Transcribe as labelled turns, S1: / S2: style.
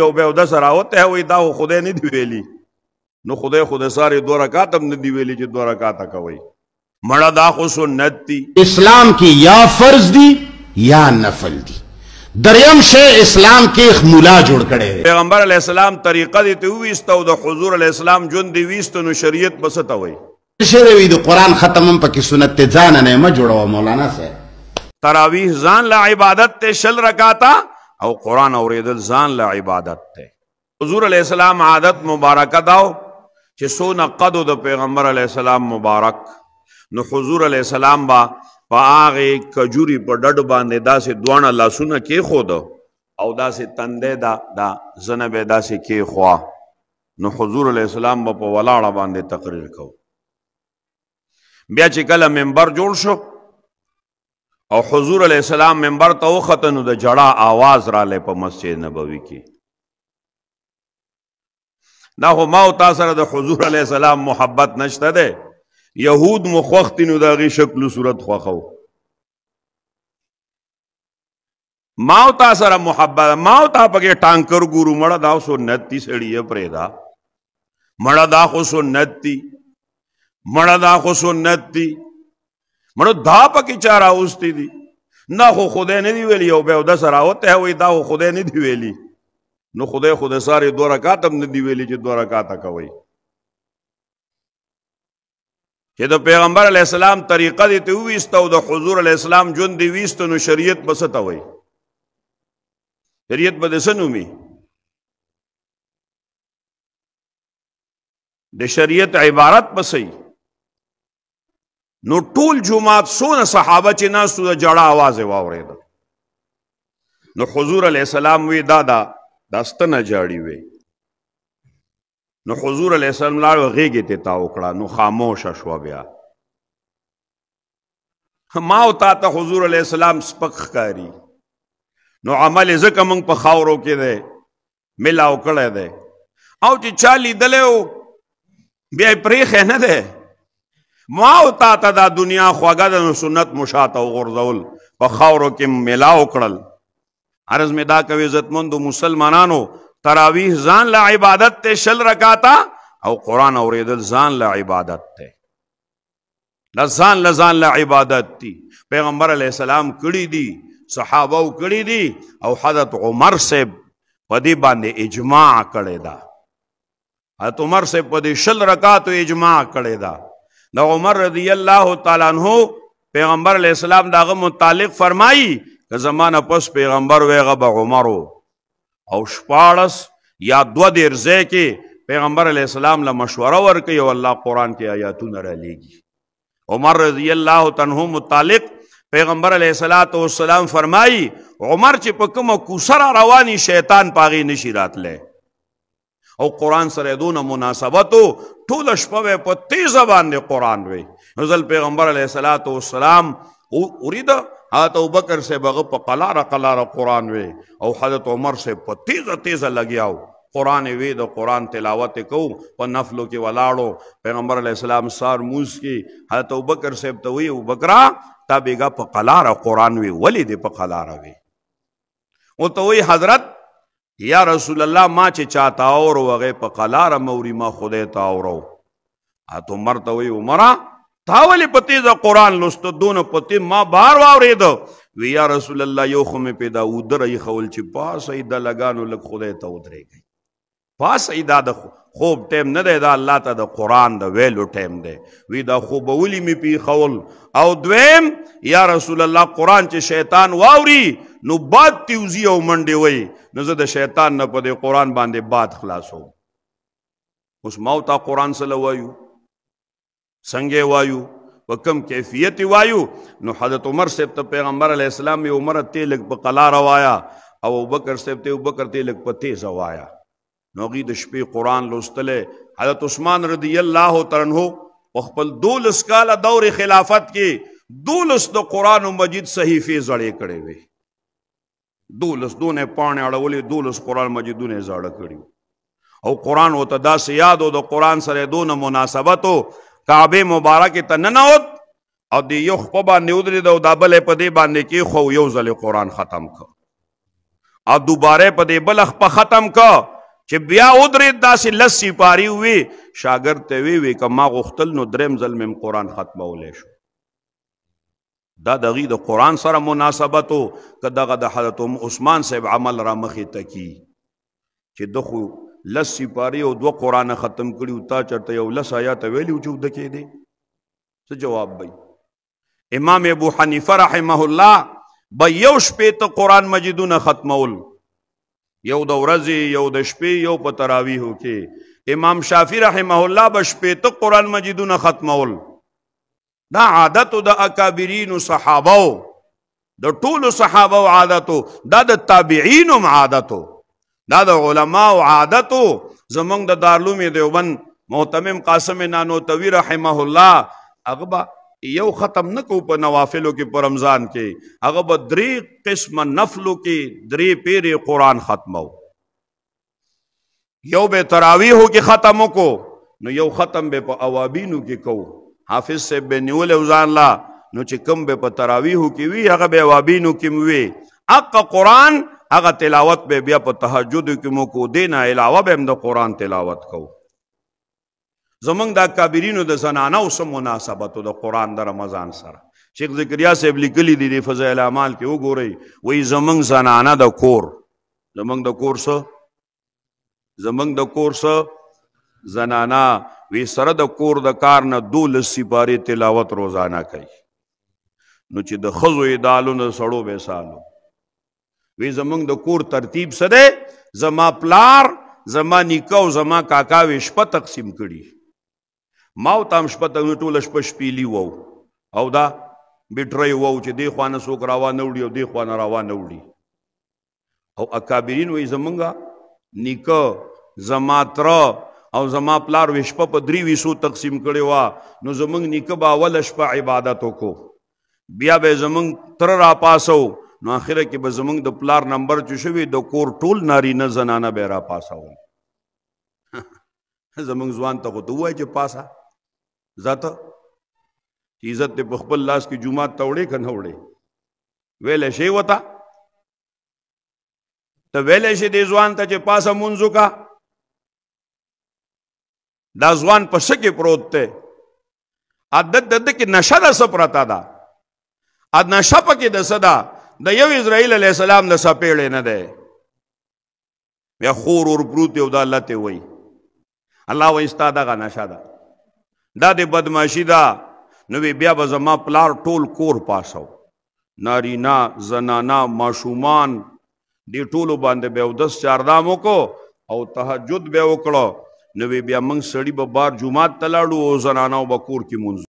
S1: یو به د سره او ته وې دا خدای نه دی ویلي نو خدای خدای ساره دوه رکعات هم نه دی ویلي چې دوه رکعات کوي مړه دا خو سنت دی اسلام کې یا فرض دی یا نفل دی دریم شی اسلام کې مولا جوړ کړي پیغمبر علی السلام طریقه دې ته وېستو د حضور علی السلام جون دی وېستو نو شریعت بس ته وې شریوی د قران ختمم پکې سنت ته ځان نه ما جوړو مولانا سه تراویح ځان لا عبادت ته شل رکاتا او قران اوریدل ځان لا عبادت ته حضور علی السلام عادت مبارکه داو چې سونه قدو د پیغمبر علی السلام مبارک نو حضور علی السلام با پاغه کجوري په ډډ باندې داسې دوانه لاسونه کې خود او داسې تندې دا دا زنبه داسې کې خوا نو حضور علی السلام په ولاړه باندې تقریر کو بیا چې کله منبر جوړ شو او حضور علی السلام منبر ته وختنو د جړه आवाज را لې په مسجد نبوي کې دا هو ما او تاسو سره د حضور علی السلام محبت نشته ده يهود مخختینو دغه شکل او صورت خوخو ما او تاسو سره محبت ما او تاسو پکې ټانکر ګورو مړه دا سنتي سړی پرېدا مړه دا خو سنتي مړه دا خو سنتي مړو دا پکې چا راوستي دي نه خو خدای نه دی ویلی او به د سره اوته وي دا خو خدای نه دی ویلی نو خدای خدای ساره دوه رکعات هم نه دی ویلی چې دوه رکعات کوي چې د پیغمبر علی السلام طریقه دې ته وېستو د حضور علی السلام جون دې وېستو نو شریعت بسته وای شریعت به سنومي د شریعت عبارت بسې نو ټول جمعات سونه صحابه چې ناسو د جړه आवाज واورید نو حضور علی السلام وی دادا داستنه جاړي وی نو حضور علی السلام لاړ غیږه ته تا وکړه نو خاموش شو بیا ما او تا ته حضور علی السلام سپک کاری نو عمل زکه مونږ په خاورو کې ده ملاو کړه ده او چې چالي دلو بیا پریخ نه ده ما او تا ته دا دنیا خواګه د سنت مشاته غرزول په خاورو کې ملا وکړل عرض می دا کوي عزتمند مسلمانانو تراویح ځان لا عبادت ته شل رکاتا او قران اوریدل ځان لا عبادت ته لزان لزان لا عبادت تی پیغمبر علی السلام کړی دی صحابه کړی دی او حضرت عمر صاحب په دې باندې اجماع کړی دا حضرت عمر صاحب په دې شل رکاتو اجماع کړی دا دا عمر رضی الله تعالی عنہ پیغمبر علیہ السلام داغه متعلق فرمایي که زمانہ پس پیغمبر ویغه به عمر او شپارس یا دو دیر ځای کې پیغمبر علیہ السلام له مشوره ورکړي او الله قران کې آیاتونه را لېږي عمر رضی الله تعالی متعلق پیغمبر علیہ الصلات والسلام فرمایي عمر چې په کومه کوسره رواني شیطان پاغي نشي راتله او قران سره دونه مناسبت ټول شپه په تیز باندې قران وی نزل پیغمبر علیه الصلاۃ والسلام اريد حضرت ابوبکر سے بغ په قلار قلار قران وی او حضرت عمر سے په تیز تیز لګیاو قران وی د قران تلاوت کو په نفلو کې ولاړو پیغمبر علیه السلام سار موس کی حضرت ابوبکر سے ته وی ابوبکرا تابېګه په قلار قران وی ولی دې په قلار وی او ته وی حضرت یا رسول الله ما چې چاته اور وغه په قلار موري ما خدای ته اورو اته مرته وی عمره تا ولې پتی ز قران لست دون پتی ما بار واورید وی یا رسول الله یو خو می پیدا ودرې خول چې پاسې د لگانو لک خدای ته ودرې گئی پاسې دا د خوب ټیم نه دی دا الله ته د قران د ویلو ټیم دی وی دا خوب ولی می پی خول او دویم یا رسول الله قران چې شیطان واوري نو باد تیوزی او منډي وای نو زه د شیطان نه په د قران باندې باد خلاصو اوس ما ته قران سره وایو څنګه وایو وکم کیفیت وایو نو حضرت عمر صاحب ته پیغمبر علی السلام یې عمر ته لګ په قلا روایا او ابوبکر صاحب ته ابوبکر ته لګ په تیز وایا نوغي د شپې قران لوستلې حضرت عثمان رضی الله تعالی او خپل دولس کاله دور خلافت کې دولس د قران مجید صحیفه زړې کړې وې دولس دونه پانه اړولې دولس قران مجیدونه زړه کړی او قران او ته داسې یاد او د قران سره دونه مناسبت او کعبه مبارکه ته ننوت او دی یو خپ باندې ودرې د دابل په دې باندې کې خو یو ځل قران ختم کړ او دوباره په دې بلخ په ختم کړ چې بیا ودرې داسې لسی پاری وي شاګرد ته وی وی کما غختل نو دریم ظلم قرآن ختمولې شو دا دغې د قرآن سره مناسبت او کداغه د حضرت عثمان صاحب عمل را مخې تکی چې دخو لسی پاری او دو قرآن ختم کړي تا چرته یو لس آیات ویلی وجود کې دی څه جواب بی امام ابو حنیفه رحمه الله به یو شپې ته قرآن مجیدونه ختمول یو د ورځې یو د شپې یو په تراویحو کې امام شافعي رحمه الله بشپې ته قران مجیدونه ختمول دا عادت د اکابرین صحابه د ټولو صحابه عادتو دا د تابعین عادتو دا د علما عادتو زمونږ د دارلوم دیوبند محتمم قاسم نانوتوی رحمه الله اغبا یو ختم نکو په نوافلو کې په رمضان کې هغه به درې قسمه نفلو کې درې پیری قران ختمو یو به تراویح کې ختمو کو نو یو ختم به په اوابینو کې کو حافظ سے به نیول ځان لا نو چې کم به په تراویح کې وی هغه به اوابینو کې وی اق قران هغه تلاوت به بیا په تهجد کې مو کو دینه علاوه به د قران تلاوت کو زمنګ دا کابرینو د زنانو سره مناسبت د قران د رمضان سره شیخ زکریا صاحب لیکلی دی د فضائل اعمال کې وګورئ وای زمنګ زنانه د کور زمنګ د کور سره زمنګ د کور سره زنانا وی سره د کور د کار نه دول سپاره تلاوت روزانه کوي نو چې د خزو ایدالونو سړو به سالو وی زمنګ د کور ترتیب سره زما پلار زما نیکو زما کاکا وی شپه تقسیم کړي ما او تام شپه ته ټول شپه شپېلی وو او دا بیټرې وو چې دی خوانه څوک راوا نه وړي او دی خوانه راوا نه وړي او اکابرین وې زمونږه نیکه زماتر او زما پلار وشپه په درې ویسو تقسیم کړي وا نو زمونږ نیکه با ول شپه عبادت وکړو بیا به زمونږ تر را پاسو نو اخره کې به زمونږ د پلار نمبر چې شوی د کور ټول ناری نه زنانه به را پاسو زمونږ ځوان ته وای چې پاسه ذاته چې عزت دې په خپل لاس کې جمعه توړې کنه وړې ویل شي وتا ته ویل شي دې ځوان ته چې پاسه منځو کا دا ځوان په شکه پروت ته عادت د دې کې نشه د سپرتا دا ا نشه پکې د صدا د یو اسرائیل علی السلام د سپېړې نه ده بیا خور ور پروت یو د الله ته وای الله وای استاد غا نشه ده دا د بدمعشي دا نو بیا به زما پلار ټول کور پاسو نارینا زنانا ماشومان دې ټولو باندې به دس چاردام وکړو او تهجد به وکړو نو بیا موږ سړی به بار جمعات تلاړو او زنانو به کور کې مونږ